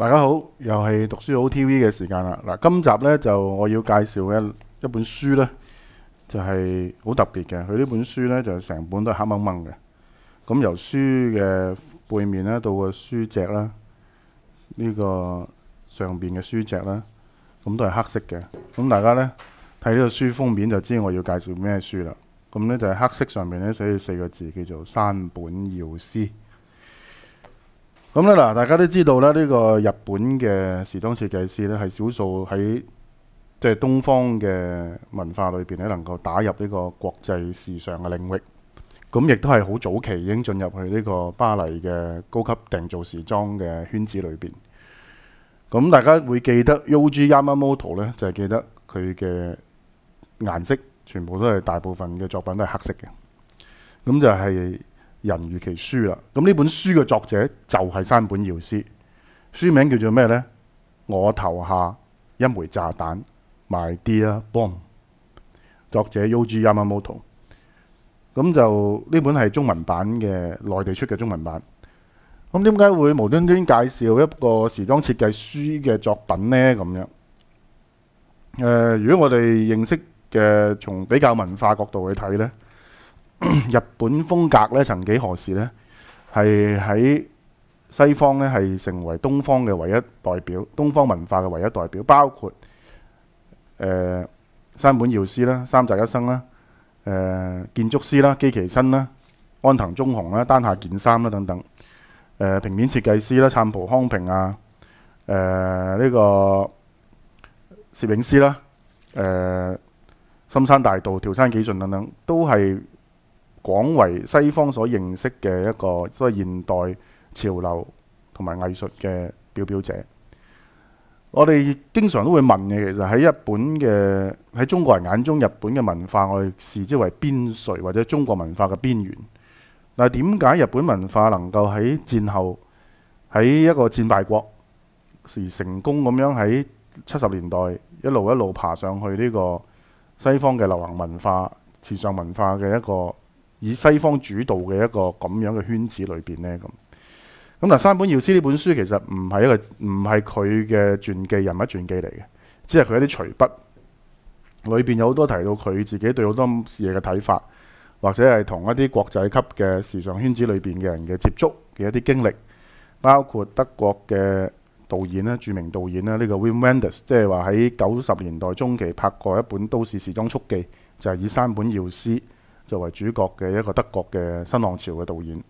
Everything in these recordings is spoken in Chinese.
大家好，又系读书好 TV 嘅时间啦。嗱，今集呢就我要介绍嘅一本书呢就系好特别嘅。佢呢本书呢就成本都系黑蒙蒙嘅。咁由书嘅背面呢到个书脊啦，呢个上边嘅书脊啦，咁都系黑色嘅。咁大家呢睇呢个书封面就知我要介绍咩书啦。咁呢就系黑色上面呢写住四个字，叫做山本耀司。咁咧嗱，大家都知道咧，呢個日本嘅時裝設計師咧，係少數喺即係東方嘅文化裏面咧，能夠打入呢個國際時尚嘅領域。咁亦都係好早期已經進入去呢個巴黎嘅高級訂造時裝嘅圈子裏面。咁大家會記得 Ug Yamamoto 咧，就係記得佢嘅顏色全部都係大部分嘅作品都係黑色嘅。咁就係。人如其書啦，咁呢本書嘅作者就係山本耀司，書名叫做咩呢？「我頭下一枚炸彈，My Dear Bomb。作者 Ug Yamamoto。咁就呢本係中文版嘅，內地出嘅中文版。咁點解會無端端介紹一個時裝設計書嘅作品呢？咁樣。如果我哋認識嘅從比較文化角度去睇呢 日本風格咧，曾幾何時呢係喺西方呢係成為東方嘅唯一代表，東方文化嘅唯一代表，包括山本耀司啦、三宅一生啦、建築師啦、基其新啦、安藤忠雄啦、丹下健三啦等等，平面設計師啦、杉浦康平啊、呢個攝影師啦、深山大道、條山幾順等等，都係。廣為西方所認識嘅一個，所係現代潮流同埋藝術嘅表表者。我哋經常都會問嘅，其實喺日本嘅喺中國人眼中，日本嘅文化我哋視之為邊陲或者中國文化嘅邊緣。嗱，點解日本文化能夠喺戰後喺一個戰敗國時成功咁樣喺七十年代一路一路爬上去呢個西方嘅流行文化、慈尚文化嘅一個？以西方主導嘅一個咁樣嘅圈子裏面呢咁咁嗱，三本耀司呢本書其實唔係一個唔係佢嘅傳記，人物傳記嚟嘅，只係佢一啲隨筆。裏面有好多提到佢自己對好多事嘢嘅睇法，或者係同一啲國際級嘅時尚圈子裏面嘅人嘅接觸嘅一啲經歷，包括德國嘅導演啦，著名導演啦，呢個 Wim Wenders，即係話喺九十年代中期拍過一本《都市時裝速記》，就係以三本耀司。作為主角嘅一個德國嘅新浪潮嘅導演，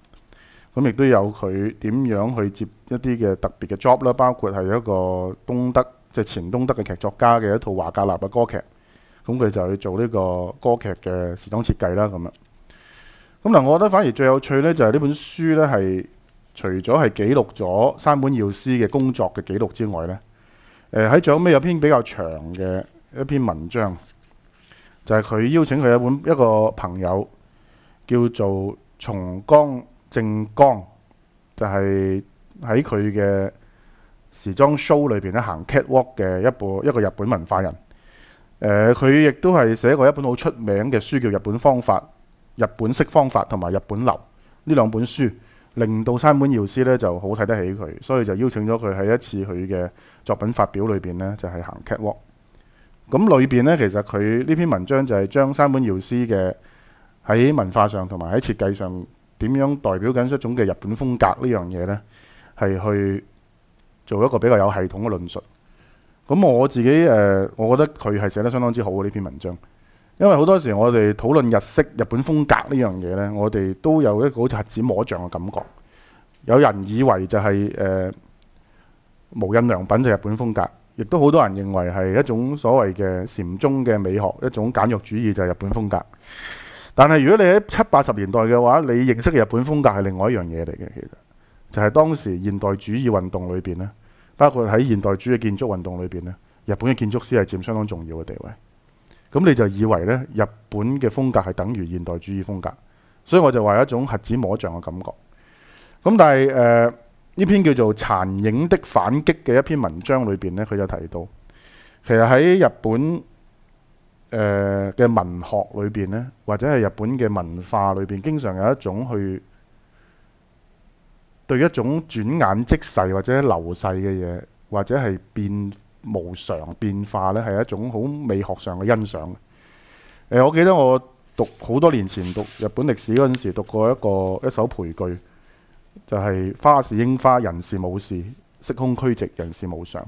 咁亦都有佢點樣去接一啲嘅特別嘅 job 啦，包括係一個東德即係前東德嘅劇作家嘅一套華格納嘅歌劇，咁佢就去做呢個歌劇嘅時裝設計啦咁樣。咁嗱，我覺得反而最有趣呢，就係呢本書呢，係除咗係記錄咗山本耀司嘅工作嘅記錄之外呢，喺最後尾有篇比較長嘅一篇文章。就係佢邀請佢一本一個朋友叫做松江正江，就係喺佢嘅時裝 show 裏面咧行 catwalk 嘅一部一個日本文化人。佢亦都係寫過一本好出名嘅書叫《日本方法》《日本式方法》同埋《日本流》呢兩本書，令到山本耀司咧就好睇得起佢，所以就邀請咗佢喺一次佢嘅作品發表裏面咧就係行 catwalk。咁裏面呢其實佢呢篇文章就係將三本耀司嘅喺文化上同埋喺設計上點樣代表緊一種嘅日本風格呢樣嘢呢係去做一個比較有系統嘅論述。咁我自己我覺得佢係寫得相當之好嘅呢篇文章，因為好多時我哋討論日式日本風格呢樣嘢呢我哋都有一個好似子摸象嘅感覺。有人以為就係無印良品就日本風格。亦都好多人認為係一種所謂嘅禅宗嘅美學，一種簡約主義就係日本風格。但係如果你喺七八十年代嘅話，你認識嘅日本風格係另外一樣嘢嚟嘅。其實就係當時現代主義運動裏面呢，包括喺現代主義建築運動裏面呢，日本嘅建築師係佔相當重要嘅地位。咁你就以為呢日本嘅風格係等於現代主義風格，所以我就話一種核子摸像嘅感覺。咁但係呢篇叫做《殘影的反擊》嘅一篇文章裏面呢，佢就提到，其實喺日本嘅文學裏面呢，或者係日本嘅文化裏面，經常有一種去對一種轉眼即逝或者流逝嘅嘢，或者係變無常變化呢，係一種好美學上嘅欣賞。我記得我讀好多年前讀日本歷史嗰陣時，讀過一個一首俳句。就系花是樱花，人是冇事，色空虛直人是无常。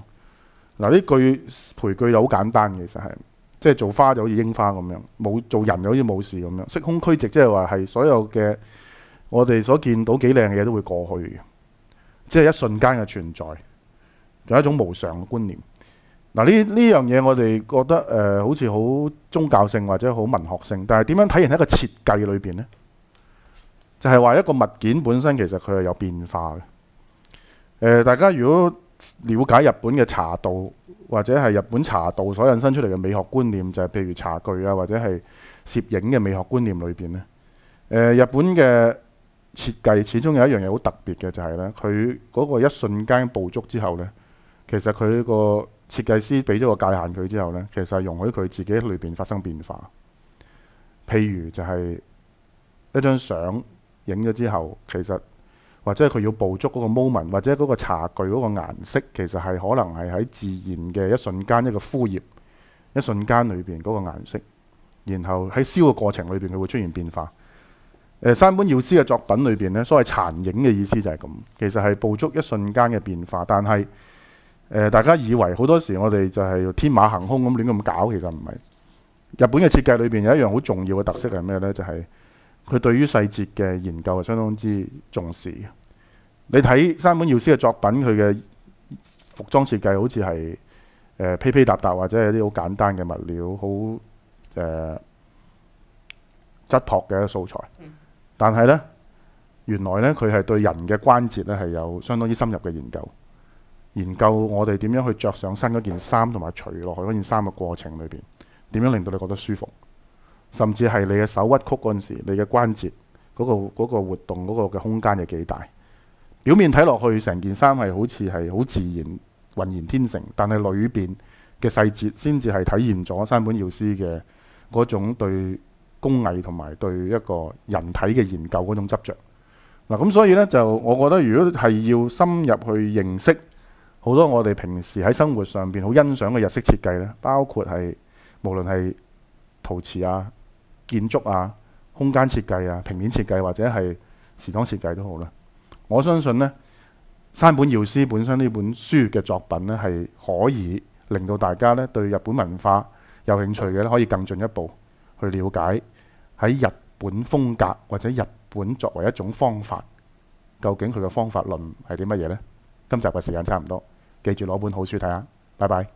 嗱呢句培句就好简单嘅，其实系即系做花就好似樱花咁样，冇做人就好似冇事咁样。色空虛直即系话系所有嘅我哋所见到几靓嘢都会过去嘅，即系一瞬间嘅存在，就一种无常嘅观念。嗱呢呢样嘢我哋觉得诶好似好宗教性或者好文学性，但系点样体现喺个设计里边呢就係話一個物件本身其實佢係有變化嘅。大家如果了解日本嘅茶道，或者係日本茶道所引申出嚟嘅美學觀念，就係譬如茶具啊，或者係攝影嘅美學觀念裏面呢，日本嘅設計始終有一樣嘢好特別嘅，就係呢，佢嗰個一瞬間捕捉之後呢，其實佢個設計師俾咗個界限佢之後呢，其實係容許佢自己裏面發生變化。譬如就係一張相。影咗之後，其實或者佢要捕捉嗰個 moment，或者嗰個茶具嗰個顏色，其實係可能係喺自然嘅一瞬間，一個枯葉一瞬間裏面嗰個顏色，然後喺燒嘅過程裏面佢會出現變化。三山本耀司嘅作品裏面呢，所謂殘影嘅意思就係咁，其實係捕捉一瞬間嘅變化。但係大家以為好多時我哋就係天馬行空咁亂咁搞，其實唔係。日本嘅設計裏面有一樣好重要嘅特色係咩呢？就係佢對於細節嘅研究係相當之重視你睇山本耀司嘅作品，佢嘅服裝設計好似係披披搭搭，或者係啲好簡單嘅物料，好質樸嘅素材。但係呢，原來呢，佢係對人嘅關節呢係有相當之深入嘅研究。研究我哋點樣去着上身嗰件衫，同埋除落去嗰件衫嘅過程裏面，點樣令到你覺得舒服？甚至係你嘅手屈曲嗰陣時，你嘅關節嗰個個活動嗰個嘅空間有幾大？表面睇落去，成件衫係好似係好自然、浑然天成，但係裏面嘅細節先至係體現咗山本耀司嘅嗰種對工藝同埋對一個人體嘅研究嗰種執着。嗱，咁所以呢，就我覺得，如果係要深入去認識好多我哋平時喺生活上面好欣賞嘅日式設計呢包括係無論係陶瓷啊。建築啊、空間設計啊、平面設計或者係時裝設計都好啦。我相信呢，山本耀司本身呢本書嘅作品呢，係可以令到大家呢對日本文化有興趣嘅咧，可以更進一步去了解喺日本風格或者日本作為一種方法，究竟佢嘅方法論係啲乜嘢呢？今集嘅時間差唔多，記住攞本好書睇下，拜拜。